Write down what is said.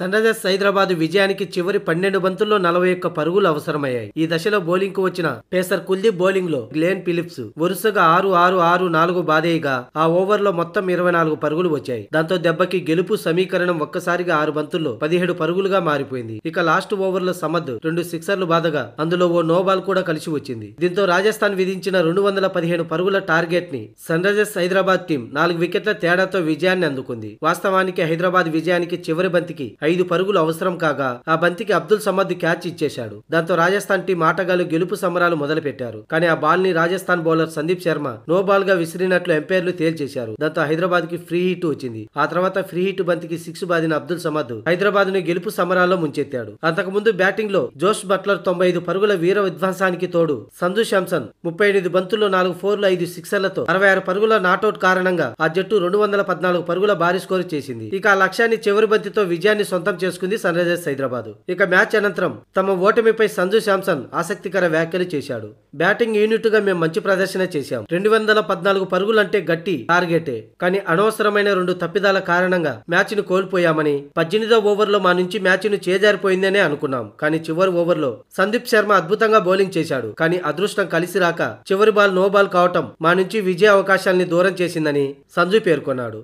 sun Risers Hyderabad విజయానికి చివరి పన్నెండు బంతుల్లో నలభై ఒక్క పరుగులు అవసరమయ్యాయి ఈ దశలో బౌలింగ్ కు వచ్చిన పేసర్ కుల్దీప్ బౌలింగ్ లో గ్లేన్ ఫిలిప్స్ వరుసగా ఆరు ఆరు ఆరు నాలుగు బాదేయగా ఆ ఓవర్ లో మొత్తం ఇరవై నాలుగు పరుగులు వచ్చాయి దాంతో దెబ్బకి గెలుపు సమీకరణం ఒక్కసారిగా ఆరు బంతుల్లో పదిహేడు పరుగులుగా మారిపోయింది ఇక లాస్ట్ ఓవర్ లో సమద్ రెండు సిక్సర్లు బాధగా అందులో ఓ నోబాల్ కూడా కలిసి వచ్చింది దీంతో రాజస్థాన్ విధించిన రెండు వందల పదిహేను పరుగుల టార్గెట్ ని సన్ రైజర్స్ హైదరాబాద్ టీం నాలుగు వికెట్ల తేడాతో విజయాన్ని అందుకుంది వాస్తవానికి హైదరాబాద్ విజయానికి చివరి బంతికి ఐదు పరుగులు అవసరం కాగా ఆ బంతికి అబ్దుల్ సమద్ క్యాచ్ ఇచ్చేశాడు దాంతో రాజస్థాన్ టీం ఆటగాళ్లు గెలుపు సమరాలు మొదలుపెట్టారు కానీ ఆ బాల్ ని Rajasthan bowler Sandeep Sharma no ball గా విసిరినట్లు ఎంపైర్లు తేల్చేశారు దాంతో హైదరాబాద్ కి ఫ్రీ హిట్ వచ్చింది ఆ తర్వాత ఫ్రీ హిట్ బంతికి సిక్స్ బాదిన అబ్దుల్ సమద్ హైదరాబాద్ ను గెలుపు సమరాల్లో ముంచెత్తాడు అంతకుముందు బ్యాటింగ్ లో జోష్ బట్లర్ తొంభై ఐదు పరుగుల వీర విధ్వంసానికి తోడు సంజు శాంసన్ ముప్పై ఎనిమిది బంతుల్లో నాలుగు ఫోర్లు ఐదు సిక్సర్లతో అరవై ఆరు పరుగుల నాటౌట్ కారణంగా ఆ జట్టు రెండు వందల పద్నాలుగు పరుగుల భారీ స్కోరు చేసింది ఇక ఆ లక్ష్యాన్ని చివరి బంతితో విజయాన్ని సొంతం చేసుకుంది సన్ రైజర్స్ హైదరాబాద్ ఇక మ్యాచ్ అనంతరం తమ ఓటమిపై సంజు శాంసన్ ఆసక్తికర వ్యాఖ్యలు చేశాడు బ్యాటింగ్ యూనిట్ గా మేము మంచి ప్రదర్శన చేశాం రెండు వందల పద్నాలుగు పరుగులంటే గట్టి టార్గెటే కానీ అనవసరమైన రెండు తప్పిదాల కారణంగా మ్యాచ్ ను కోల్పోయామని పద్దెనిమిదో ఓవర్లో మా నుంచి మ్యాచ్ ను చేజారిపోయిందనే అనుకున్నాం కానీ చివరి ఓవర్లో సందీప్ శర్మ అద్భుతంగా బౌలింగ్ చేశాడు కానీ అదృష్టం కలిసి రాక చివరి బాల్ నో బాల్ కావటం మా నుంచి విజయ అవకాశాల్ని దూరం చేసిందని సంజు పేర్కొన్నాడు